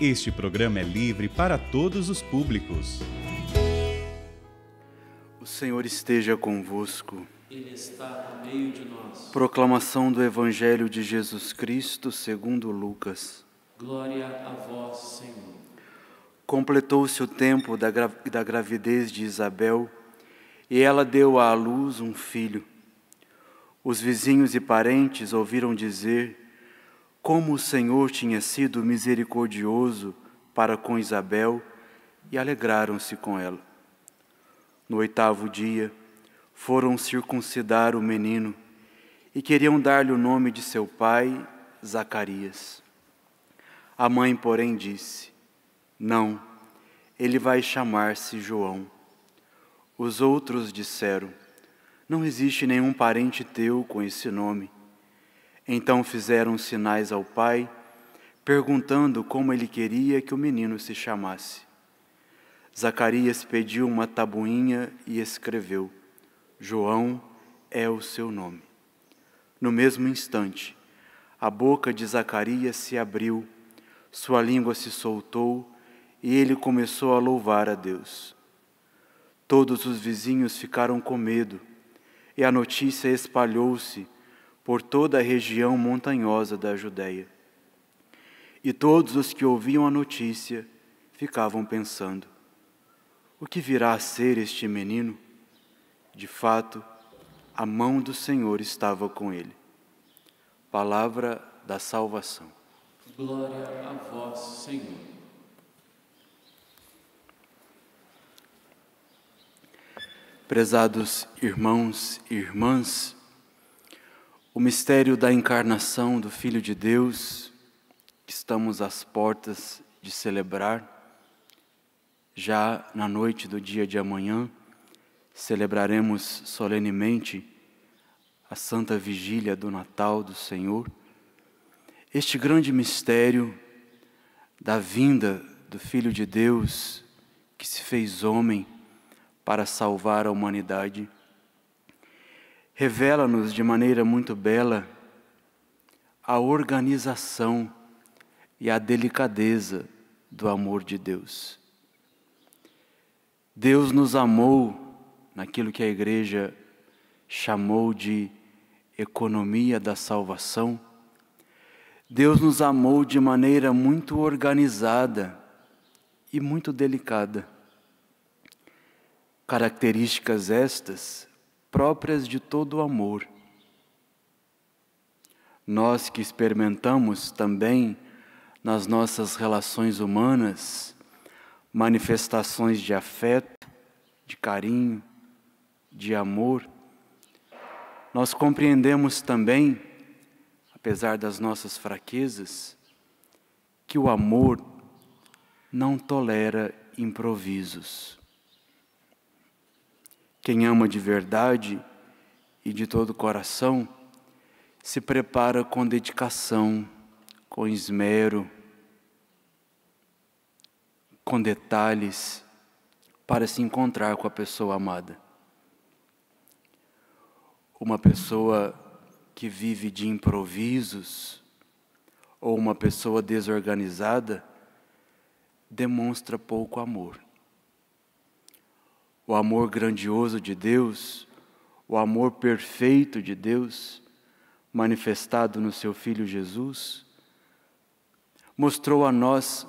Este programa é livre para todos os públicos. O Senhor esteja convosco. Ele está no meio de nós. Proclamação do Evangelho de Jesus Cristo segundo Lucas. Glória a vós, Senhor. Completou-se o tempo da, gra da gravidez de Isabel e ela deu à luz um filho. Os vizinhos e parentes ouviram dizer como o Senhor tinha sido misericordioso para com Isabel e alegraram-se com ela. No oitavo dia, foram circuncidar o menino e queriam dar-lhe o nome de seu pai, Zacarias. A mãe, porém, disse: Não, ele vai chamar-se João. Os outros disseram: Não existe nenhum parente teu com esse nome. Então fizeram sinais ao pai, perguntando como ele queria que o menino se chamasse. Zacarias pediu uma tabuinha e escreveu: João é o seu nome. No mesmo instante, a boca de Zacarias se abriu, sua língua se soltou e ele começou a louvar a Deus. Todos os vizinhos ficaram com medo e a notícia espalhou-se por toda a região montanhosa da Judéia. E todos os que ouviam a notícia ficavam pensando: o que virá a ser este menino? De fato, a mão do Senhor estava com ele. Palavra da salvação. Glória a vós, Senhor. Prezados irmãos e irmãs, o mistério da encarnação do Filho de Deus, que estamos às portas de celebrar, já na noite do dia de amanhã, celebraremos solenemente a Santa Vigília do Natal do Senhor. Este grande mistério da vinda do Filho de Deus, que se fez homem para salvar a humanidade revela-nos de maneira muito bela a organização e a delicadeza do amor de Deus. Deus nos amou naquilo que a igreja chamou de economia da salvação. Deus nos amou de maneira muito organizada e muito delicada. Características estas próprias de todo amor. Nós que experimentamos também nas nossas relações humanas manifestações de afeto, de carinho, de amor, nós compreendemos também, apesar das nossas fraquezas, que o amor não tolera improvisos. Quem ama de verdade e de todo o coração se prepara com dedicação, com esmero, com detalhes para se encontrar com a pessoa amada. Uma pessoa que vive de improvisos ou uma pessoa desorganizada demonstra pouco amor o amor grandioso de Deus, o amor perfeito de Deus, manifestado no seu Filho Jesus, mostrou a nós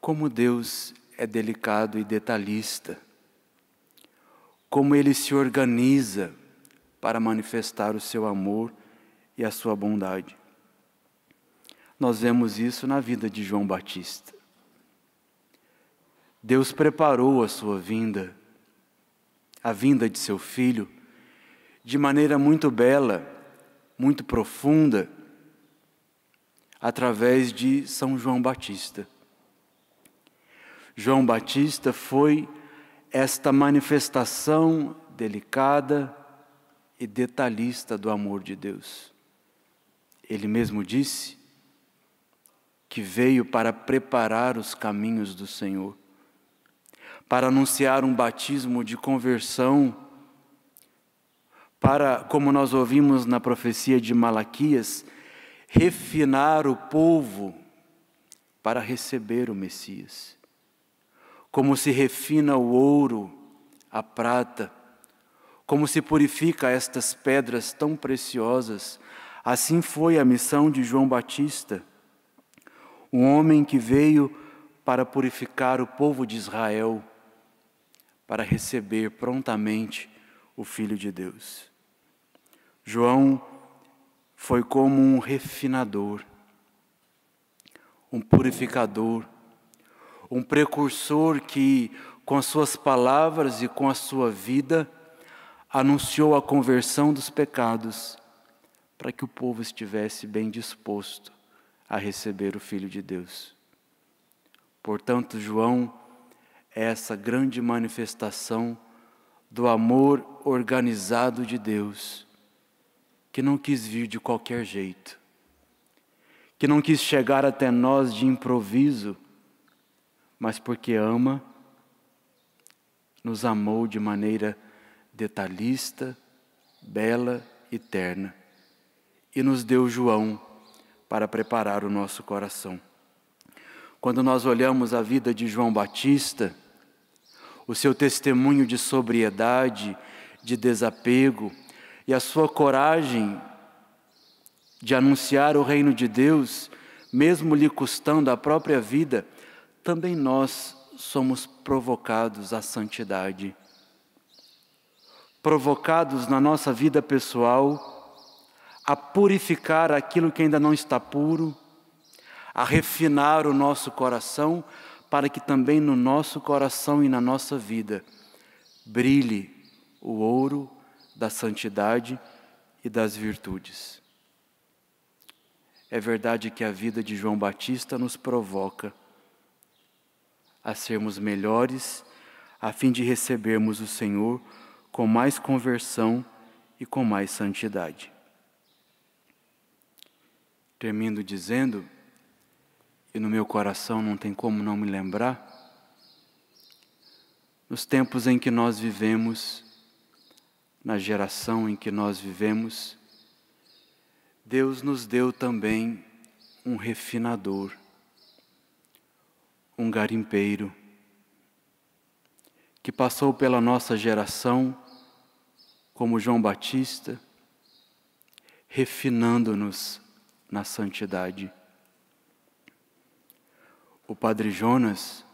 como Deus é delicado e detalhista, como ele se organiza para manifestar o seu amor e a sua bondade. Nós vemos isso na vida de João Batista. Deus preparou a sua vinda, a vinda de seu filho, de maneira muito bela, muito profunda, através de São João Batista. João Batista foi esta manifestação delicada e detalhista do amor de Deus. Ele mesmo disse que veio para preparar os caminhos do Senhor para anunciar um batismo de conversão, para, como nós ouvimos na profecia de Malaquias, refinar o povo para receber o Messias. Como se refina o ouro, a prata, como se purifica estas pedras tão preciosas. Assim foi a missão de João Batista, um homem que veio para purificar o povo de Israel para receber prontamente o Filho de Deus. João foi como um refinador, um purificador, um precursor que, com as suas palavras e com a sua vida, anunciou a conversão dos pecados para que o povo estivesse bem disposto a receber o Filho de Deus. Portanto, João é essa grande manifestação do amor organizado de Deus, que não quis vir de qualquer jeito, que não quis chegar até nós de improviso, mas porque ama, nos amou de maneira detalhista, bela e terna, e nos deu João para preparar o nosso coração. Quando nós olhamos a vida de João Batista, o seu testemunho de sobriedade, de desapego e a sua coragem de anunciar o reino de Deus, mesmo lhe custando a própria vida, também nós somos provocados à santidade. Provocados na nossa vida pessoal a purificar aquilo que ainda não está puro, a refinar o nosso coração para que também no nosso coração e na nossa vida brilhe o ouro da santidade e das virtudes. É verdade que a vida de João Batista nos provoca a sermos melhores, a fim de recebermos o Senhor com mais conversão e com mais santidade. Termino dizendo e no meu coração não tem como não me lembrar, nos tempos em que nós vivemos, na geração em que nós vivemos, Deus nos deu também um refinador, um garimpeiro, que passou pela nossa geração, como João Batista, refinando-nos na santidade o padre Jonas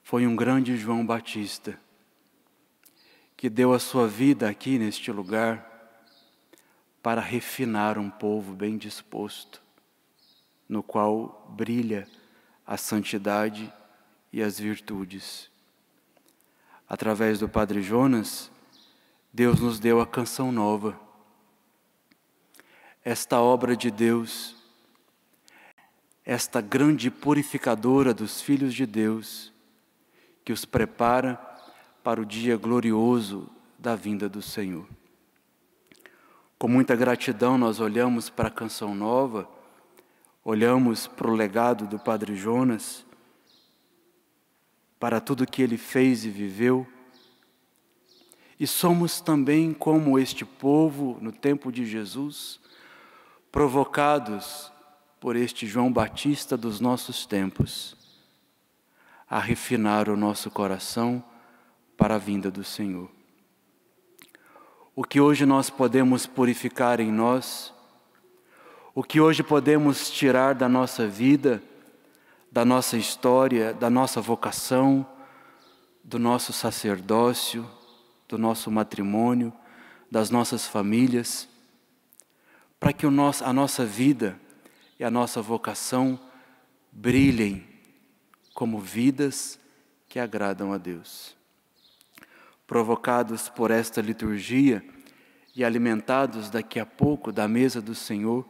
foi um grande João Batista, que deu a sua vida aqui neste lugar para refinar um povo bem disposto, no qual brilha a santidade e as virtudes. Através do Padre Jonas, Deus nos deu a canção nova. Esta obra de Deus esta grande purificadora dos filhos de Deus, que os prepara para o dia glorioso da vinda do Senhor. Com muita gratidão, nós olhamos para a Canção Nova, olhamos para o legado do Padre Jonas, para tudo que ele fez e viveu, e somos também como este povo no tempo de Jesus, provocados por este João Batista dos nossos tempos, a refinar o nosso coração para a vinda do Senhor. O que hoje nós podemos purificar em nós, o que hoje podemos tirar da nossa vida, da nossa história, da nossa vocação, do nosso sacerdócio, do nosso matrimônio, das nossas famílias, para que a nossa vida e a nossa vocação brilhem como vidas que agradam a Deus. Provocados por esta liturgia e alimentados daqui a pouco da mesa do Senhor,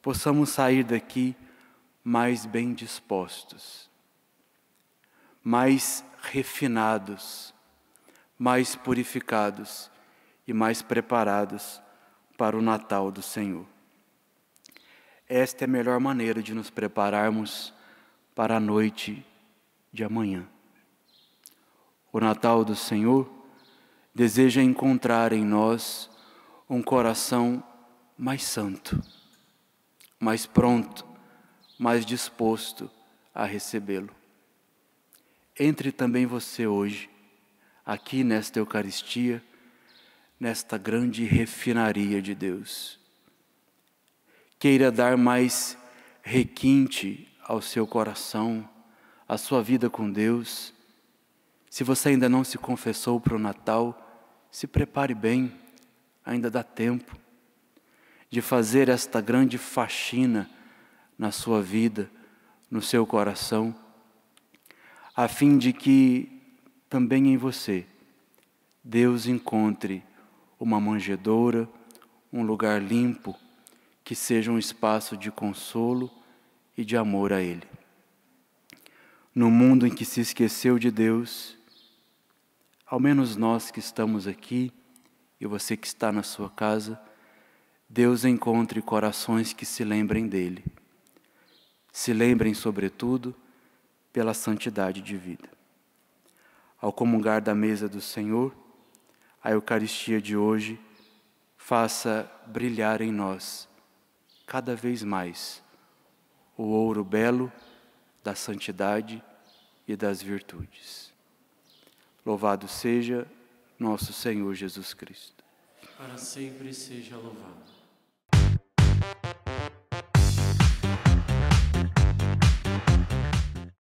possamos sair daqui mais bem dispostos, mais refinados, mais purificados e mais preparados para o Natal do Senhor. Esta é a melhor maneira de nos prepararmos para a noite de amanhã. O Natal do Senhor deseja encontrar em nós um coração mais santo, mais pronto, mais disposto a recebê-lo. Entre também você hoje, aqui nesta Eucaristia, nesta grande refinaria de Deus queira dar mais requinte ao seu coração, à sua vida com Deus. Se você ainda não se confessou para o Natal, se prepare bem, ainda dá tempo de fazer esta grande faxina na sua vida, no seu coração, a fim de que também em você Deus encontre uma manjedoura, um lugar limpo que seja um espaço de consolo e de amor a Ele. No mundo em que se esqueceu de Deus, ao menos nós que estamos aqui e você que está na sua casa, Deus encontre corações que se lembrem dele. Se lembrem, sobretudo, pela santidade de vida. Ao comungar da mesa do Senhor, a Eucaristia de hoje faça brilhar em nós cada vez mais o ouro belo da santidade e das virtudes. Louvado seja nosso Senhor Jesus Cristo. Para sempre seja louvado.